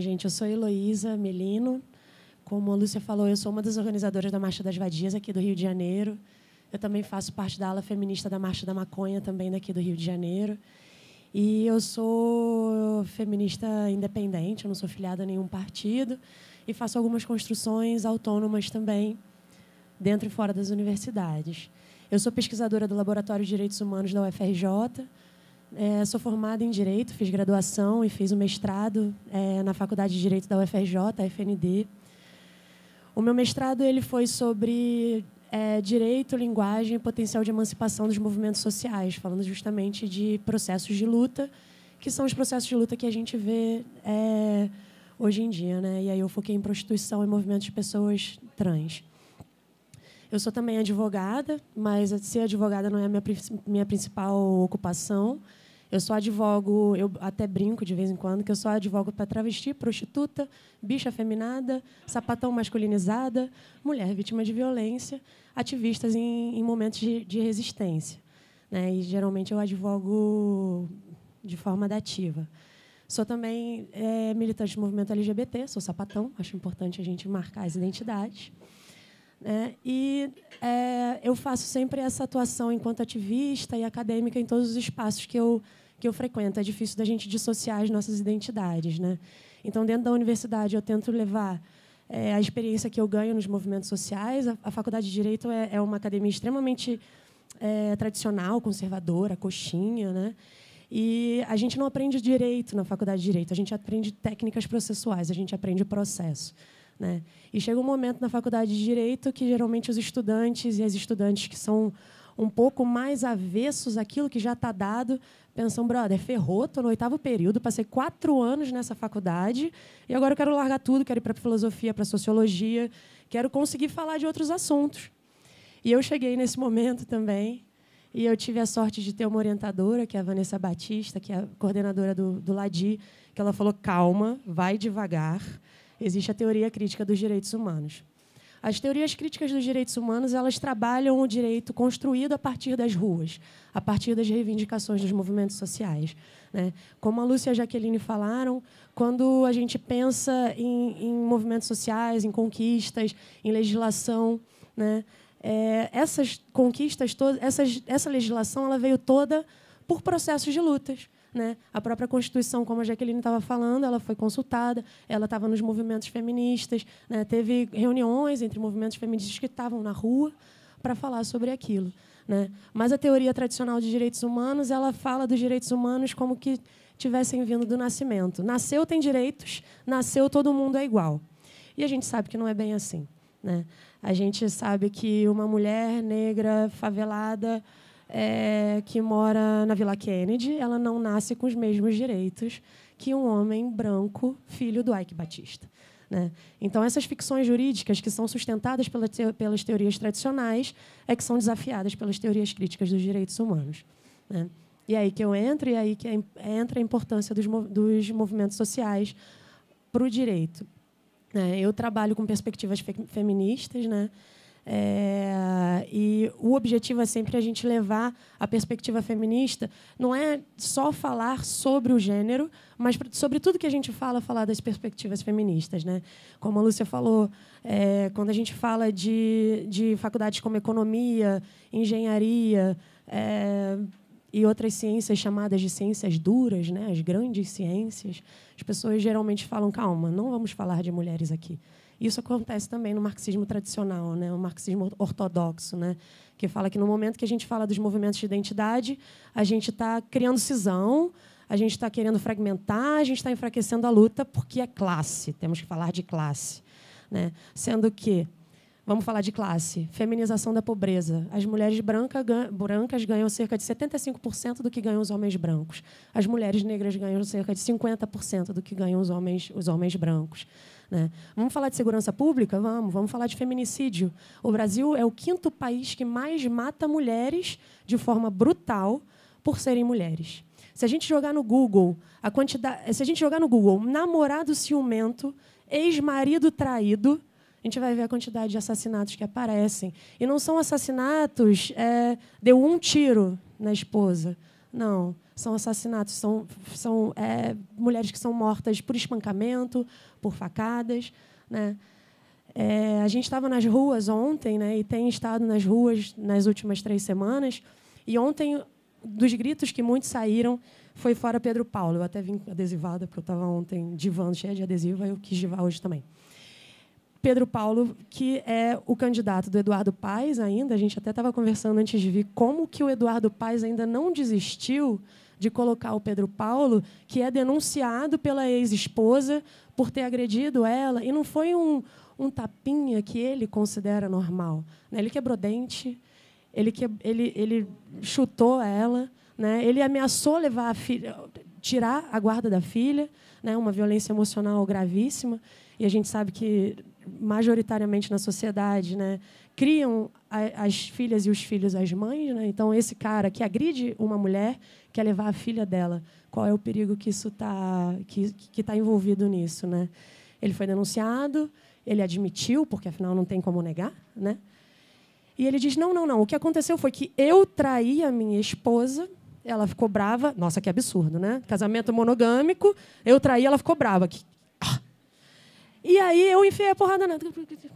Gente, eu sou Heloísa Melino. Como a Lúcia falou, eu sou uma das organizadoras da Marcha das Vadias aqui do Rio de Janeiro. Eu também faço parte da ala feminista da Marcha da Maconha, também daqui do Rio de Janeiro. E eu sou feminista independente, eu não sou filiada a nenhum partido. E faço algumas construções autônomas também, dentro e fora das universidades. Eu sou pesquisadora do Laboratório de Direitos Humanos da UFRJ, é, sou formada em Direito, fiz graduação e fiz o um mestrado é, na Faculdade de Direito da UFRJ, FND. O meu mestrado ele foi sobre é, direito, linguagem e potencial de emancipação dos movimentos sociais, falando justamente de processos de luta, que são os processos de luta que a gente vê é, hoje em dia. Né? E aí eu foquei em prostituição e movimentos de pessoas trans. Eu sou também advogada, mas ser advogada não é a minha, minha principal ocupação. Eu só advogo, eu até brinco de vez em quando, que eu só advogo para travesti, prostituta, bicha feminada, sapatão masculinizada, mulher vítima de violência, ativistas em, em momentos de, de resistência. Né? E geralmente eu advogo de forma dativa. Sou também é, militante do movimento LGBT, sou sapatão, acho importante a gente marcar as identidades. Né? E é, eu faço sempre essa atuação enquanto ativista e acadêmica em todos os espaços que eu, que eu frequento. É difícil da gente dissociar as nossas identidades. Né? Então, dentro da universidade, eu tento levar é, a experiência que eu ganho nos movimentos sociais. A, a Faculdade de Direito é, é uma academia extremamente é, tradicional, conservadora, coxinha, né? E a gente não aprende direito na faculdade de direito, a gente aprende técnicas processuais, a gente aprende o processo. Né? E chega um momento na faculdade de Direito que, geralmente, os estudantes e as estudantes que são um pouco mais avessos àquilo que já está dado, pensam, brother, ferrou, estou no oitavo período, passei quatro anos nessa faculdade e agora eu quero largar tudo, quero ir para filosofia, para sociologia, quero conseguir falar de outros assuntos. E eu cheguei nesse momento também e eu tive a sorte de ter uma orientadora, que é a Vanessa Batista, que é a coordenadora do, do LADI, que ela falou, calma, vai devagar, existe a teoria crítica dos direitos humanos. As teorias críticas dos direitos humanos elas trabalham o direito construído a partir das ruas, a partir das reivindicações dos movimentos sociais. Né? Como a Lúcia e a Jaqueline falaram, quando a gente pensa em, em movimentos sociais, em conquistas, em legislação, né, é, essas conquistas, todas, essas, essa legislação ela veio toda por processos de lutas né? A própria Constituição, como a Jaqueline estava falando, ela foi consultada, ela estava nos movimentos feministas, né? teve reuniões entre movimentos feministas que estavam na rua para falar sobre aquilo. Né? Mas a teoria tradicional de direitos humanos ela fala dos direitos humanos como que tivessem vindo do nascimento. Nasceu tem direitos, nasceu todo mundo é igual. E a gente sabe que não é bem assim. Né? A gente sabe que uma mulher negra favelada é, que mora na Vila Kennedy, ela não nasce com os mesmos direitos que um homem branco, filho do Ike Batista. Né? Então, essas ficções jurídicas que são sustentadas pela te pelas teorias tradicionais é que são desafiadas pelas teorias críticas dos direitos humanos. Né? E é aí que eu entro, e é aí que é entra a importância dos, mov dos movimentos sociais para o direito. Né? Eu trabalho com perspectivas fe feministas, né? É, e o objetivo é sempre a gente levar a perspectiva feminista, não é só falar sobre o gênero, mas sobre tudo que a gente fala, falar das perspectivas feministas. Né? Como a Lúcia falou, é, quando a gente fala de, de faculdades como economia, engenharia, é, e outras ciências chamadas de ciências duras, né, as grandes ciências, as pessoas geralmente falam: calma, não vamos falar de mulheres aqui. Isso acontece também no marxismo tradicional, né? o marxismo ortodoxo, né? que fala que no momento que a gente fala dos movimentos de identidade, a gente está criando cisão, a gente está querendo fragmentar, a gente está enfraquecendo a luta, porque é classe, temos que falar de classe. Né? Sendo que, vamos falar de classe, feminização da pobreza. As mulheres branca, brancas ganham cerca de 75% do que ganham os homens brancos. As mulheres negras ganham cerca de 50% do que ganham os homens, os homens brancos. Né? Vamos falar de segurança pública? Vamos. Vamos falar de feminicídio. O Brasil é o quinto país que mais mata mulheres de forma brutal por serem mulheres. Se a gente jogar no Google a quantidade, se a gente jogar no Google namorado ciumento, ex-marido traído, a gente vai ver a quantidade de assassinatos que aparecem. E não são assassinatos é, deu um tiro na esposa, não são assassinatos, são, são é, mulheres que são mortas por espancamento, por facadas. Né? É, a gente estava nas ruas ontem né, e tem estado nas ruas nas últimas três semanas. E ontem, dos gritos que muitos saíram, foi fora Pedro Paulo. Eu até vim adesivada, porque eu estava ontem divando cheia de adesivo, aí eu quis divar hoje também. Pedro Paulo, que é o candidato do Eduardo Paes ainda, a gente até estava conversando antes de vir, como que o Eduardo Paes ainda não desistiu de colocar o Pedro Paulo, que é denunciado pela ex-esposa por ter agredido ela, e não foi um, um tapinha que ele considera normal. Né? Ele quebrou dente, ele, que, ele, ele chutou ela, né? ele ameaçou levar a filha, tirar a guarda da filha, né? uma violência emocional gravíssima, e a gente sabe que majoritariamente na sociedade, né? criam as filhas e os filhos as mães. Né? Então, esse cara que agride uma mulher quer levar a filha dela. Qual é o perigo que isso está que, que tá envolvido nisso? Né? Ele foi denunciado, ele admitiu, porque afinal não tem como negar. Né? E ele diz: não, não, não. O que aconteceu foi que eu traí a minha esposa. Ela ficou brava. Nossa, que absurdo, né? Casamento monogâmico. Eu traí, ela ficou brava. Ah! e aí eu enfiei a porrada na.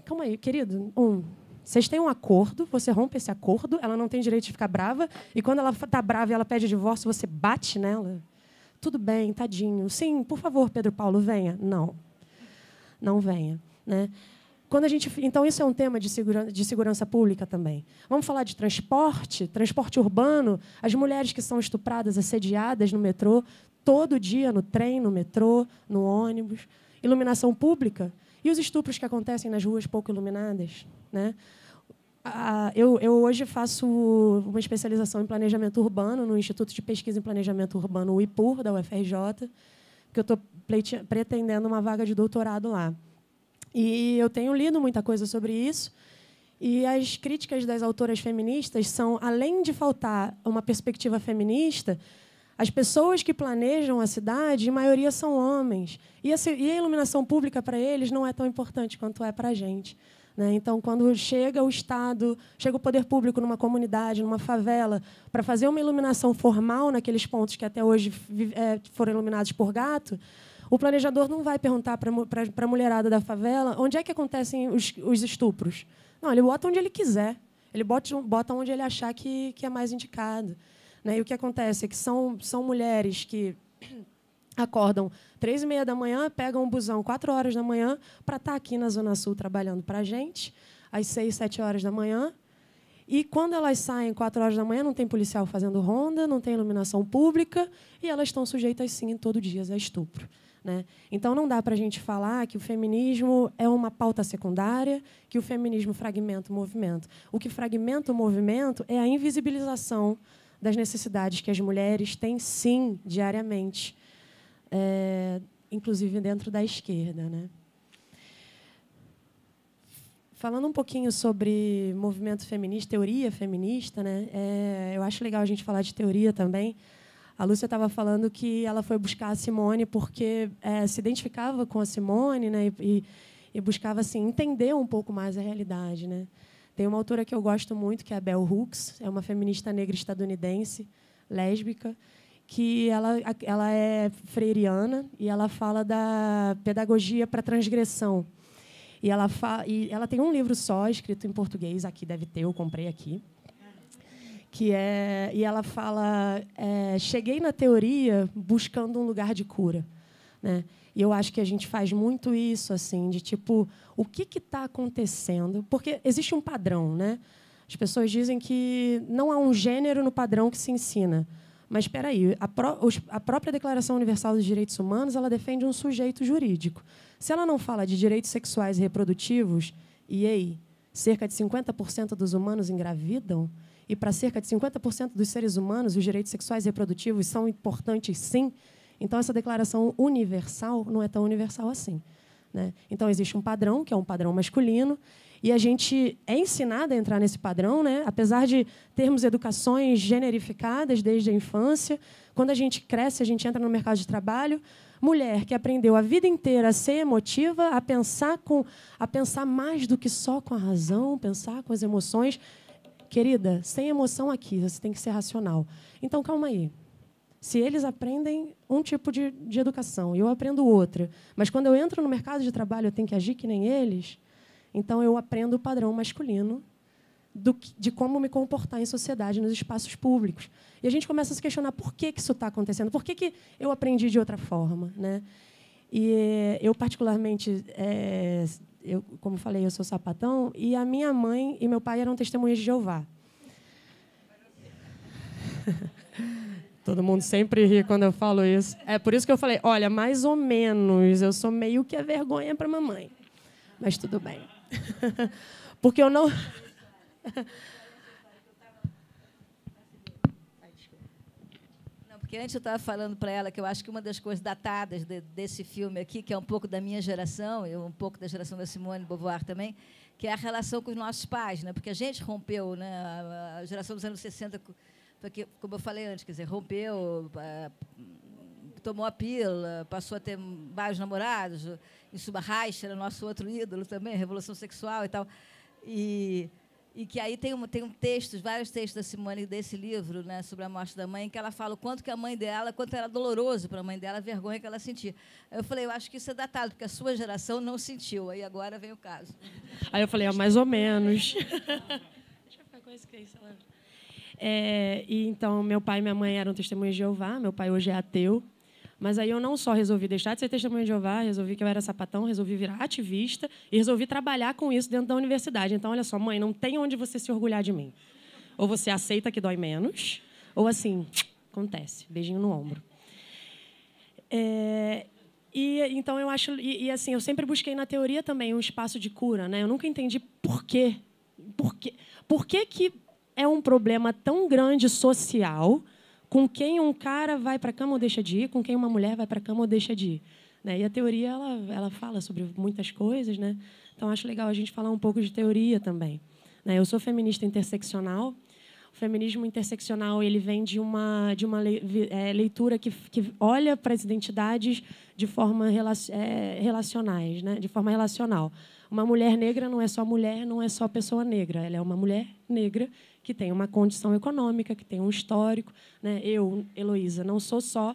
Calma aí, querido. Um, vocês têm um acordo, você rompe esse acordo, ela não tem direito de ficar brava, e quando ela está brava e ela pede divórcio, você bate nela? Tudo bem, tadinho. Sim, por favor, Pedro Paulo, venha. Não. Não venha. Né? Quando a gente, então, isso é um tema de, segurança de segurança pública também. Vamos falar de transporte, transporte urbano, as mulheres que são estupradas, assediadas no metrô, todo dia, no trem, no metrô, no ônibus. Iluminação pública, e os estupros que acontecem nas ruas pouco iluminadas, né? Eu, eu, hoje faço uma especialização em planejamento urbano no Instituto de Pesquisa em Planejamento Urbano, o IPUR, da UFRJ, que eu estou pretendendo uma vaga de doutorado lá. E eu tenho lido muita coisa sobre isso. E as críticas das autoras feministas são, além de faltar uma perspectiva feminista, as pessoas que planejam a cidade, em maioria são homens. E a iluminação pública para eles não é tão importante quanto é para a gente. Né? Então, quando chega o Estado, chega o poder público numa comunidade, numa favela, para fazer uma iluminação formal naqueles pontos que até hoje é, foram iluminados por gato, o planejador não vai perguntar para a mulherada da favela onde é que acontecem os, estupros. Não, ele bota onde ele quiser. Ele bota, onde ele achar que é mais indicado. Né? E o que acontece é que são, são mulheres que acordam três e meia da manhã, pegam um busão quatro horas da manhã para estar tá aqui na Zona Sul trabalhando para a gente, às seis, sete horas da manhã. E quando elas saem quatro horas da manhã, não tem policial fazendo ronda, não tem iluminação pública, e elas estão sujeitas, sim, todo dia a estupro. Né? Então, não dá para a gente falar que o feminismo é uma pauta secundária, que o feminismo fragmenta o movimento. O que fragmenta o movimento é a invisibilização das necessidades que as mulheres têm, sim, diariamente, é, inclusive dentro da esquerda. Né? Falando um pouquinho sobre movimento feminista, teoria feminista, né? É, eu acho legal a gente falar de teoria também. A Lúcia estava falando que ela foi buscar a Simone porque é, se identificava com a Simone né? e, e, e buscava assim, entender um pouco mais a realidade. Né? Tem uma autora que eu gosto muito, que é a Bell Hooks, é uma feminista negra estadunidense, lésbica, que ela, ela é freiriana e ela fala da pedagogia para transgressão. E ela, fa... e ela tem um livro só, escrito em português, aqui deve ter, eu comprei aqui. Que é, e ela fala: é, Cheguei na teoria buscando um lugar de cura. Né? E eu acho que a gente faz muito isso, assim, de tipo, o que está acontecendo? Porque existe um padrão, né? As pessoas dizem que não há um gênero no padrão que se ensina. Mas espera aí, a, pró a própria Declaração Universal dos Direitos Humanos ela defende um sujeito jurídico. Se ela não fala de direitos sexuais e reprodutivos, e ei, cerca de 50% dos humanos engravidam, e para cerca de 50% dos seres humanos os direitos sexuais e reprodutivos são importantes sim, então, essa declaração universal não é tão universal assim. Né? Então, existe um padrão, que é um padrão masculino, e a gente é ensinado a entrar nesse padrão, né? apesar de termos educações generificadas desde a infância. Quando a gente cresce, a gente entra no mercado de trabalho. Mulher que aprendeu a vida inteira a ser emotiva, a pensar, com, a pensar mais do que só com a razão, pensar com as emoções. Querida, sem emoção aqui, você tem que ser racional. Então, calma aí se eles aprendem um tipo de, de educação e eu aprendo outra, mas quando eu entro no mercado de trabalho eu tenho que agir que nem eles, então eu aprendo o padrão masculino do, de como me comportar em sociedade nos espaços públicos. E a gente começa a se questionar por que, que isso está acontecendo, por que, que eu aprendi de outra forma. Né? E eu, particularmente, é, eu, como falei, eu sou sapatão, e a minha mãe e meu pai eram testemunhas de Jeová. Todo mundo sempre ri quando eu falo isso. É por isso que eu falei: olha, mais ou menos, eu sou meio que a vergonha para mamãe. Mas tudo bem. Porque eu não. não porque antes eu estava falando para ela que eu acho que uma das coisas datadas de, desse filme aqui, que é um pouco da minha geração, e um pouco da geração da Simone Beauvoir também, que é a relação com os nossos pais. Né? Porque a gente rompeu, né? a geração dos anos 60 porque, como eu falei antes, quer dizer, rompeu, é, tomou a pílula, passou a ter vários namorados, Insuba Reich era nosso outro ídolo também, revolução sexual e tal. E, e que aí tem um, tem um texto, vários textos da Simone desse livro, né, sobre a morte da mãe, em que ela fala o quanto que a mãe dela, quanto era doloroso para a mãe dela, a vergonha que ela sentia. Aí eu falei, eu acho que isso é datado, porque a sua geração não sentiu. Aí agora vem o caso. Aí eu falei, é mais ou menos. Deixa eu ficar com isso que é isso, ela... É, e então, meu pai e minha mãe eram testemunhas de Jeová, meu pai hoje é ateu. Mas aí eu não só resolvi deixar de ser testemunha de Jeová, resolvi que eu era sapatão, resolvi virar ativista e resolvi trabalhar com isso dentro da universidade. Então, olha só, mãe, não tem onde você se orgulhar de mim. Ou você aceita que dói menos, ou assim, acontece, beijinho no ombro. É, e então eu acho e, e, assim eu sempre busquei na teoria também um espaço de cura, né? Eu nunca entendi por quê, por quê, por quê que é um problema tão grande social com quem um cara vai para a cama ou deixa de ir, com quem uma mulher vai para a cama ou deixa de ir. Né? E a teoria ela, ela fala sobre muitas coisas, né? então acho legal a gente falar um pouco de teoria também. Né? Eu sou feminista interseccional. O feminismo interseccional ele vem de uma, de uma é, leitura que, que olha para as identidades de forma é, relacionais, né? de forma relacional. Uma mulher negra não é só mulher, não é só pessoa negra. Ela é uma mulher negra que tem uma condição econômica, que tem um histórico. Né? Eu, Heloísa, não sou só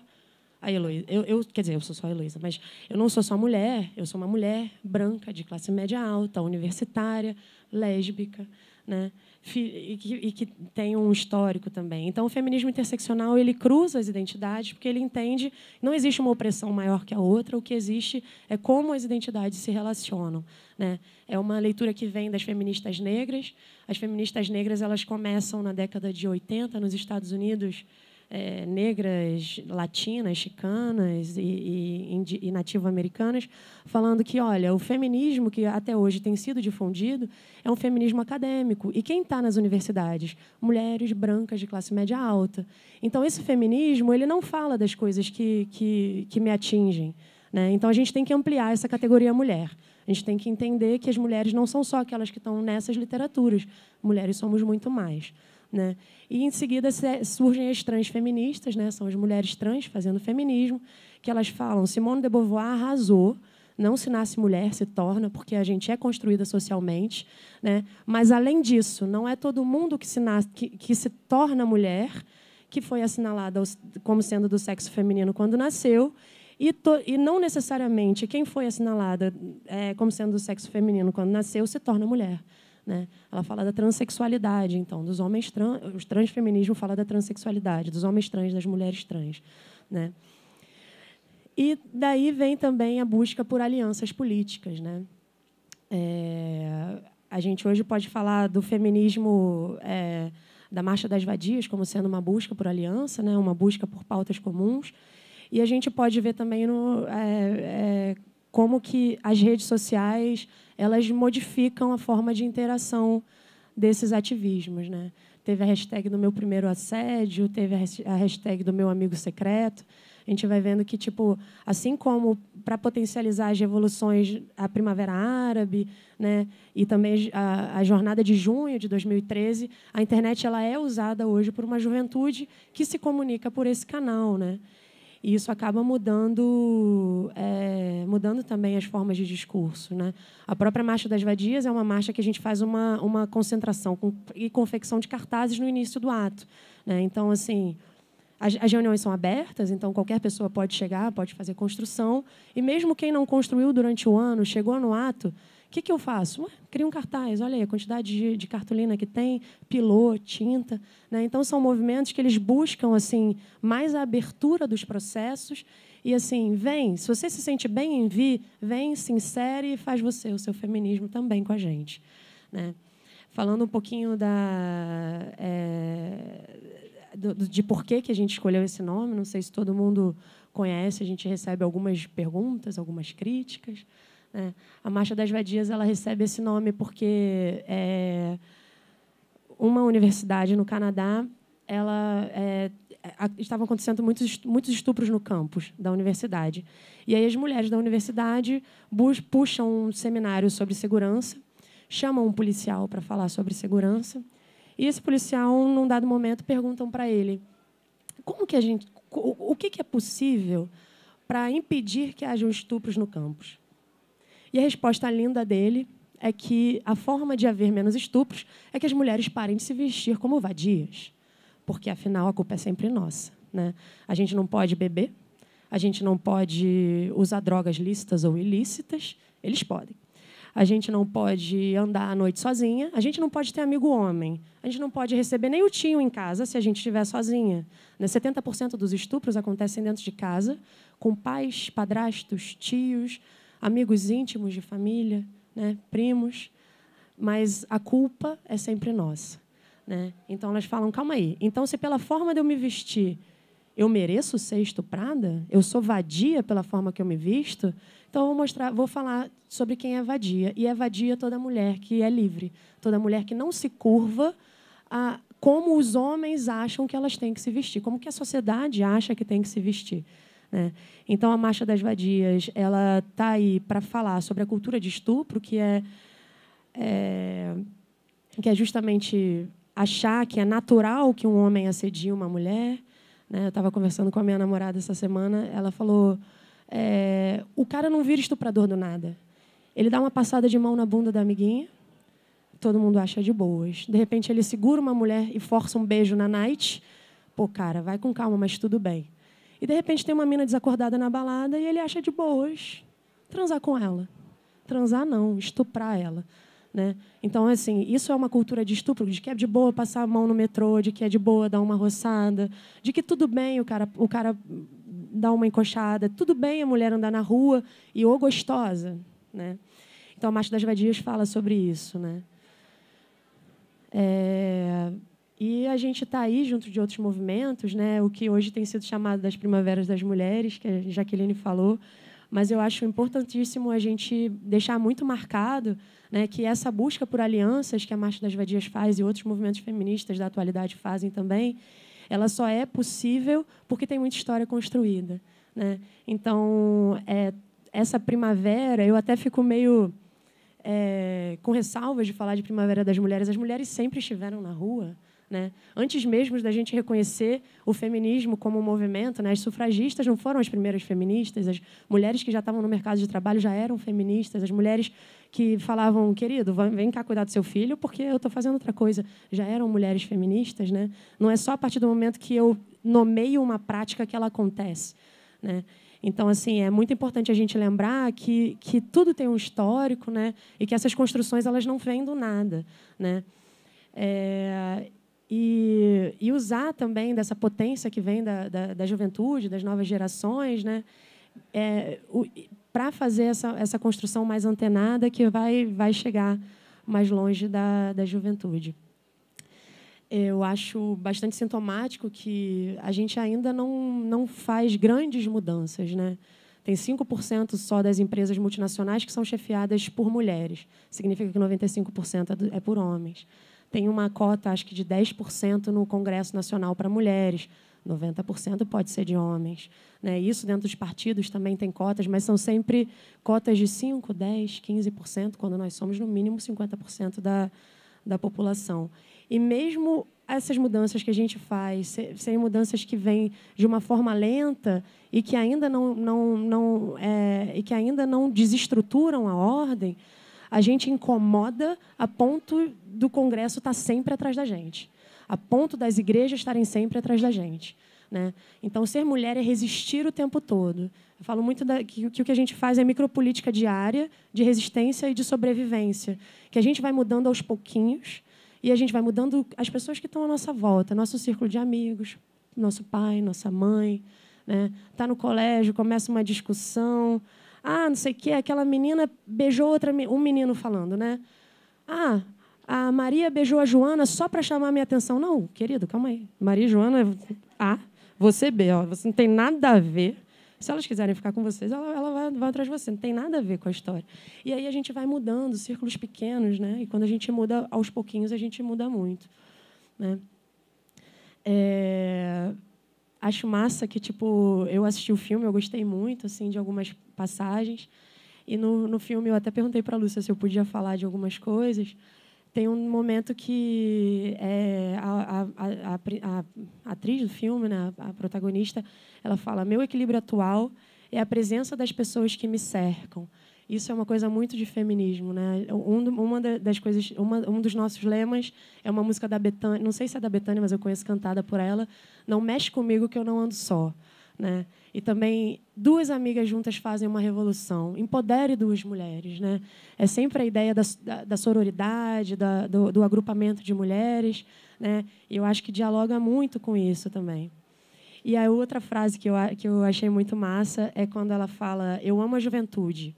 a Heloísa. Eu, eu, quer dizer, eu sou só a Heloísa, mas eu não sou só mulher, eu sou uma mulher branca, de classe média alta, universitária, lésbica né? E que, e que tem um histórico também. Então, o feminismo interseccional ele cruza as identidades porque ele entende não existe uma opressão maior que a outra, o que existe é como as identidades se relacionam. Né? É uma leitura que vem das feministas negras. As feministas negras elas começam na década de 80 nos Estados Unidos é, negras, latinas, chicanas e, e, e nativo-americanas, falando que, olha, o feminismo que até hoje tem sido difundido é um feminismo acadêmico. E quem está nas universidades? Mulheres brancas de classe média alta. Então, esse feminismo ele não fala das coisas que, que, que me atingem. Né? Então, a gente tem que ampliar essa categoria mulher. A gente tem que entender que as mulheres não são só aquelas que estão nessas literaturas. Mulheres somos muito mais. Né? E em seguida surgem as transfeministas, né? são as mulheres trans fazendo feminismo, que elas falam: Simone de Beauvoir arrasou, não se nasce mulher, se torna, porque a gente é construída socialmente. Né? Mas, além disso, não é todo mundo que se, nasce, que, que se torna mulher que foi assinalada como sendo do sexo feminino quando nasceu, e, to, e não necessariamente quem foi assinalada é, como sendo do sexo feminino quando nasceu se torna mulher. Né? Ela fala da transexualidade, então, dos homens trans, o transfeminismo fala da transexualidade, dos homens trans, das mulheres trans, né? E daí vem também a busca por alianças políticas, né? É, a gente hoje pode falar do feminismo é, da marcha das vadias como sendo uma busca por aliança, né? Uma busca por pautas comuns. E a gente pode ver também no, é, é como que as redes sociais elas modificam a forma de interação desses ativismos, né? Teve a hashtag do meu primeiro assédio, teve a hashtag do meu amigo secreto. A gente vai vendo que tipo, assim como para potencializar as revoluções, a Primavera Árabe, né, e também a, a jornada de junho de 2013, a internet ela é usada hoje por uma juventude que se comunica por esse canal, né? E isso acaba mudando, é, mudando também as formas de discurso. Né? A própria Marcha das Vadias é uma marcha que a gente faz uma, uma concentração com, e confecção de cartazes no início do ato. Né? Então, assim, as, as, reuniões são abertas, então qualquer pessoa pode chegar, pode fazer construção. E mesmo quem não construiu durante o ano, chegou no ato, o que, que eu faço? Ué, crio um cartaz, olha aí a quantidade de, de cartolina que tem, pilô, tinta. Né? Então, são movimentos que eles buscam assim mais a abertura dos processos e assim, vem, se você se sente bem em vir, vem, se insere e faz você, o seu feminismo também com a gente. Né? Falando um pouquinho da, é, do, de por que, que a gente escolheu esse nome, não sei se todo mundo conhece, a gente recebe algumas perguntas, algumas críticas. Né? A Marcha das Vadias ela recebe esse nome porque é, uma universidade no Canadá ela é, estavam acontecendo muitos estupros no campus da universidade e aí as mulheres da universidade puxam um seminário sobre segurança chamam um policial para falar sobre segurança e esse policial num dado momento perguntam para ele como que a gente o, que, que é possível para impedir que hajam estupros no campus e a resposta linda dele é que a forma de haver menos estupros é que as mulheres parem de se vestir como vadias, porque afinal a culpa é sempre nossa. Né? A gente não pode beber, a gente não pode usar drogas lícitas ou ilícitas, eles podem. A gente não pode andar à noite sozinha, a gente não pode ter amigo homem, a gente não pode receber nem o tio em casa se a gente estiver sozinha. 70% né? dos estupros acontecem dentro de casa, com pais, padrastos, tios, amigos íntimos de família, né, primos, mas a culpa é sempre nossa. Né? Então elas falam: calma aí, então se pela forma de eu me vestir eu mereço ser estuprada? Eu sou vadia pela forma que eu me visto? Então eu vou mostrar, vou falar sobre quem é vadia. E é vadia toda mulher que é livre, toda mulher que não se curva a como os homens acham que elas têm que se vestir, como que a sociedade acha que tem que se vestir. Né? Então, a Marcha das Vadias ela está aí para falar sobre a cultura de estupro, que é, é, que é justamente achar que é natural que um homem assedie uma mulher. Né? Eu estava conversando com a minha namorada essa semana, ela falou: é, o cara não vira estuprador do nada. Ele dá uma passada de mão na bunda da amiguinha, todo mundo acha de boas. De repente, ele segura uma mulher e força um beijo na night. Pô, cara, vai com calma, mas tudo bem. E de repente tem uma mina desacordada na balada e ele acha de boas transar com ela. Transar não, estuprar ela. Né? Então, assim, isso é uma cultura de estupro, de que é de boa passar a mão no metrô, de que é de boa dar uma roçada, de que tudo bem o cara, o cara dar uma encoxada, tudo bem a mulher andar na rua e ou gostosa. Né? Então, a Marcha das Vadias fala sobre isso. Né? É, e a gente está aí, junto de outros movimentos, né, o que hoje tem sido chamado das Primaveras das Mulheres, que a Jaqueline falou, mas eu acho importantíssimo a gente deixar muito marcado né, que essa busca por alianças que a Marcha das Vadias faz e outros movimentos feministas da atualidade fazem também, ela só é possível porque tem muita história construída. Né? Então, é, essa primavera, eu até fico meio é, com ressalvas de falar de Primavera das Mulheres. As mulheres sempre estiveram na rua, né? Antes mesmo da gente reconhecer o feminismo como um movimento, né? as sufragistas não foram as primeiras feministas, as mulheres que já estavam no mercado de trabalho já eram feministas, as mulheres que falavam, querido, vem cá cuidar do seu filho porque eu estou fazendo outra coisa, já eram mulheres feministas. Né? Não é só a partir do momento que eu nomeio uma prática que ela acontece. Né? Então, assim, é muito importante a gente lembrar que, que tudo tem um histórico né? e que essas construções elas não vêm do nada. Né? É, e, e usar também dessa potência que vem da, da, da juventude, das novas gerações, né? É, para fazer essa, essa construção mais antenada que vai, vai chegar mais longe da, da juventude. Eu acho bastante sintomático que a gente ainda não, não faz grandes mudanças. Né? Tem 5% só das empresas multinacionais que são chefiadas por mulheres. Significa que 95% é, é por homens tem uma cota, acho que de 10% no Congresso Nacional para mulheres, 90% pode ser de homens. Né? Isso dentro dos partidos também tem cotas, mas são sempre cotas de 5, 10, 15%, quando nós somos no mínimo 50% da, da população. E mesmo essas mudanças que a gente faz serem mudanças que vêm de uma forma lenta e que ainda não, não, não é, e que ainda não desestruturam a ordem, a gente incomoda a ponto do Congresso estar tá sempre atrás da gente, a ponto das igrejas estarem sempre atrás da gente. Né? Então, ser mulher é resistir o tempo todo. Eu falo muito da, que, que o que a gente faz é micropolítica diária, de resistência e de sobrevivência, que a gente vai mudando aos pouquinhos e a gente vai mudando as pessoas que estão à nossa volta, nosso círculo de amigos, nosso pai, nossa mãe. Está né? Tá no colégio, começa uma discussão, ah, não sei o quê, aquela menina beijou outra um menino falando, né? Ah, a Maria beijou a Joana só para chamar minha atenção. Não, querido, calma aí. Maria e Joana é ah, A, você B, ó. Você não tem nada a ver. Se elas quiserem ficar com vocês, ela, ela vai, vai, atrás de você. Não tem nada a ver com a história. E aí a gente vai mudando, círculos pequenos, né? E quando a gente muda aos pouquinhos, a gente muda muito, né? É acho massa que, tipo, eu assisti o filme, eu gostei muito, assim, de algumas passagens. E no, no filme eu até perguntei para a Lúcia se eu podia falar de algumas coisas. Tem um momento que é, a, a, a, a, atriz do filme, né, a protagonista, ela fala: Meu equilíbrio atual é a presença das pessoas que me cercam. Isso é uma coisa muito de feminismo, né? Um, uma das coisas, uma, um dos nossos lemas é uma música da Betânia, não sei se é da Betânia, mas eu conheço cantada por ela, não mexe comigo que eu não ando só, né? E também duas amigas juntas fazem uma revolução. Empodere duas mulheres, né? É sempre a ideia da, da, da sororidade, da, do, do, agrupamento de mulheres, né? E eu acho que dialoga muito com isso também. E a outra frase que eu, que eu achei muito massa é quando ela fala: Eu amo a juventude.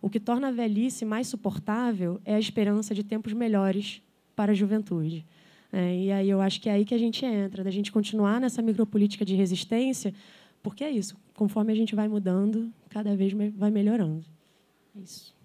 O que torna a velhice mais suportável é a esperança de tempos melhores para a juventude. É, e aí eu acho que é aí que a gente entra, da gente continuar nessa micropolítica de resistência, porque é isso, conforme a gente vai mudando, cada vez vai melhorando. É isso.